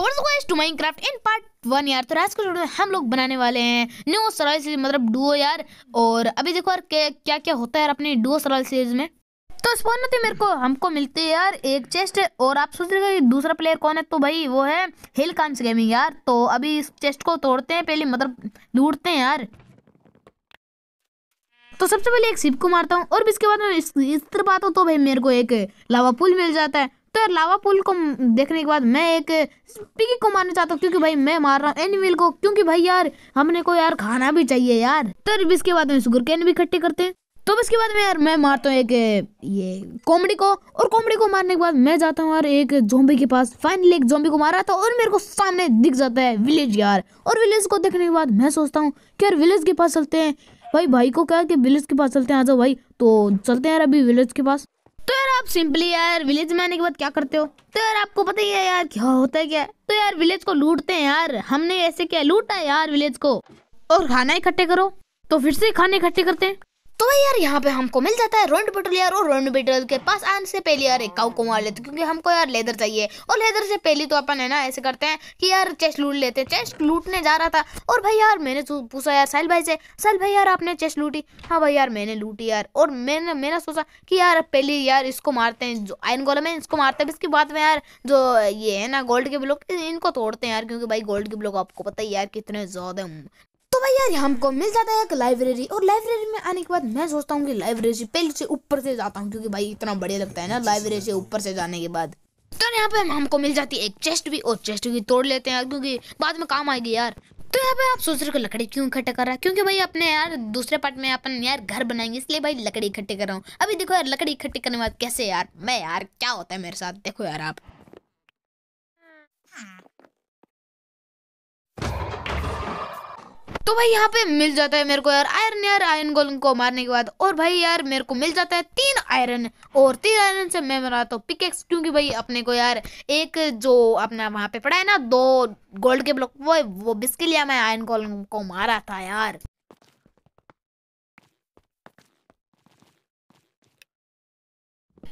towards west to Minecraft in part one यार तो राज में हम लोग बनाने वाले हैं न्यू सरल सीरीज मतलब डुओ यार और अभी देखो यार क्या क्या होता है यार अपनी डुओ सरल सीरीज में तो स्पॉन होते मेरे को हमको मिलती है यार एक चेस्ट और आप सोच रहे हो दूसरा प्लेयर कौन है तो भाई वो है हिल कांस गेमिंग यार तो अभी इस चेस्ट को तोड़ते हैं पहले मतलब लूटते हैं यार तो सबसे पहले एक शिप को मारता हूँ और भी इसके बाद में इस, इस तरह बात हो तो भाई मेरे को एक लावा पुल मिल जाता है तो लावा पुल को देखने के बाद मैं एक पिगी को मारना चाहता हूँ क्योंकि भाई मैं मार रहा हूँ एनिमल को क्योंकि भाई यार हमने को यार खाना भी चाहिए यार तो इसके बाद में सुगर कैन भी इकट्ठे करते हैं तो इसके बाद में यार मैं मारता हूँ एक ये कॉमेडी को और कॉमेडी को मारने के बाद मैं जाता हूँ यार एक जोम्बी के पास फाइनली एक जोम्बी को मारा था और मेरे को सामने दिख जाता है विलेज यार और विलेज को देखने के बाद मैं सोचता हूँ कि यार विलेज के पास चलते हैं भाई भाई को क्या कि विलेज के पास चलते हैं आ जाओ भाई तो चलते हैं यार अभी विलेज के पास आप सिंपली यार विलेज में आने के बाद क्या करते हो तो यार आपको पता ही है यार क्या होता है क्या तो यार विलेज को लूटते हैं यार हमने ऐसे क्या लूटा यार विलेज को और खाना इकट्ठे करो तो फिर से खाने इकट्ठे करते हैं तो भाई यार यहाँ पे हमको मिल जाता है रोंड बिटल यार और रोंड बिटल के पास आने से पहले यार एक काउ को मार लेते क्योंकि हमको यार लेदर चाहिए और लेदर से पहले तो अपन है ना ऐसे करते हैं कि यार चेस्ट लूट लेते चेस्ट लूटने जा रहा था और भाई यार मैंने तो पूछा यार साहिल भाई से साहिल भाई यार आपने चेस्ट लूटी हाँ भाई यार मैंने लूटी यार और मैंने मैंने सोचा कि यार पहले यार इसको मारते हैं जो आयन गोलम है इसको मारते हैं इसके बाद में यार जो ये है ना गोल्ड के ब्लॉक इनको तोड़ते हैं यार क्योंकि भाई गोल्ड के ब्लॉक आपको पता ही यार कितने ज़्यादा भाई यार हमको मिल जाता है एक लाइब्रेरी और लाइब्रेरी में आने के बाद मैं सोचता हूँ कि लाइब्रेरी पहले से ऊपर से जाता हूँ क्योंकि भाई इतना बढ़िया लगता है ना लाइब्रेरी से ऊपर से जाने के बाद तो यहाँ पे हमको मिल जाती है एक चेस्ट भी और चेस्ट भी तोड़ लेते हैं क्योंकि बाद में काम आएगी यार तो यहाँ पे आप सोच रहे हो लकड़ी क्यों इकट्ठा कर रहा है क्योंकि भाई अपने यार दूसरे पार्ट में अपन यार घर बनाएंगे इसलिए भाई लकड़ी इकट्ठे कर रहा हूँ अभी देखो यार लकड़ी इकट्ठी करने के बाद कैसे यार मैं यार क्या होता है मेरे साथ देखो यार आप तो भाई यहाँ पे मिल जाता है मेरे को यार आयरन यार आयरन गोलम को मारने के बाद और भाई यार मेरे को मिल जाता है तीन आयरन और तीन आयरन से मैं बनाता हूँ पिकेक्स क्योंकि भाई अपने को यार एक जो अपना वहाँ पे पड़ा है ना दो गोल्ड के ब्लॉक वो वो बिस्किल लिया मैं आयरन गोलम को मारा था यार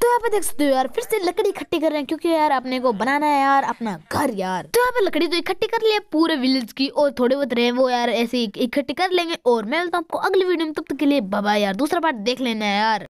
यहाँ पे देख सकते हो यार फिर से लकड़ी इकट्ठी कर रहे हैं क्योंकि यार अपने को बनाना है यार अपना घर यार तो यहाँ पे लकड़ी तो इकट्ठी कर लिया पूरे विलेज की और थोड़े बहुत रहे वो यार ऐसे इकट्ठी कर लेंगे और मैं बोलता हूँ आपको अगली वीडियो में तब तक के लिए बाबा यार दूसरा पार्ट देख लेना यार